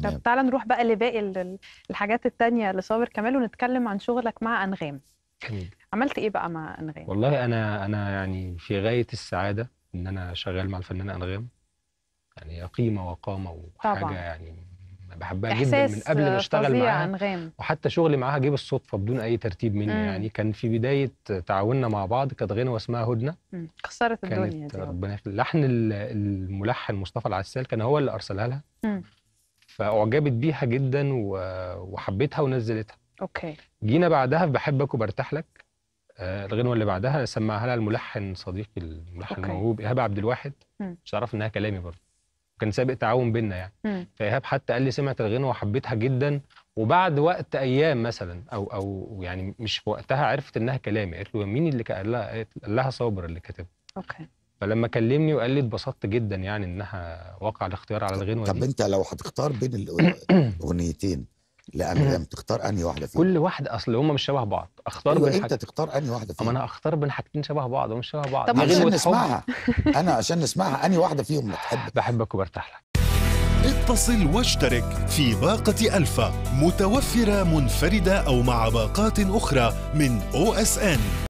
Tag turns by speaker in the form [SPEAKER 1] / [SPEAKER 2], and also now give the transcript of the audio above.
[SPEAKER 1] تمام طب تعالى نروح بقى لباقي الحاجات التانية لصابر كمال ونتكلم عن شغلك مع انغام جميل. عملت ايه بقى مع انغام والله انا انا يعني في غايه السعاده ان انا شغال مع الفنانه انغام يعني قيمه وقامه وحاجه طبعا. يعني بحبها جدا من قبل ما اشتغل معاها أنغام. وحتى شغلي معاها جه بالصدفه بدون اي ترتيب مني مم. يعني كان في بدايه تعاوننا مع بعض كانت غنوه اسمها هدنه مم. كسرت الدنيا كانت دي ربنا لحن الملحن مصطفى العسال كان هو اللي ارسلها لها مم. فاعجبت بيها جدا وحبيتها ونزلتها اوكي جينا بعدها بحبك وبرتاح لك آه الغنوه اللي بعدها سمعها لها الملحن صديقي الملحن أوكي. الموهوب ايهاب عبد الواحد م. مش عارف انها كلامي برضه كان سابق تعاون بينا يعني فايهاب حتى قال لي سمعت الغنوه وحبيتها جدا وبعد وقت ايام مثلا او او يعني مش في وقتها عرفت انها كلامي قالت له مين اللي قال لها قال لها صابر اللي كاتبها اوكي فلما كلمني وقال لي اتبسطت جدا يعني انها وقع الاختيار على الغنوه طب دي. انت لو هتختار بين الاغنيتين لانغام تختار انهي واحده فيهم كل واحده اصل هم مش شبه بعض اختار أيوة، بين انت حاجة. تختار انهي واحده فيهم انا اختار بين حاجتين شبه بعض ومش شبه بعض طب عشان نسمعها انا عشان نسمعها انهي واحده فيهم بتحب بحبك وبرتاح لك اتصل واشترك في باقة ألفا متوفرة منفردة أو مع باقات أخرى من او اس ان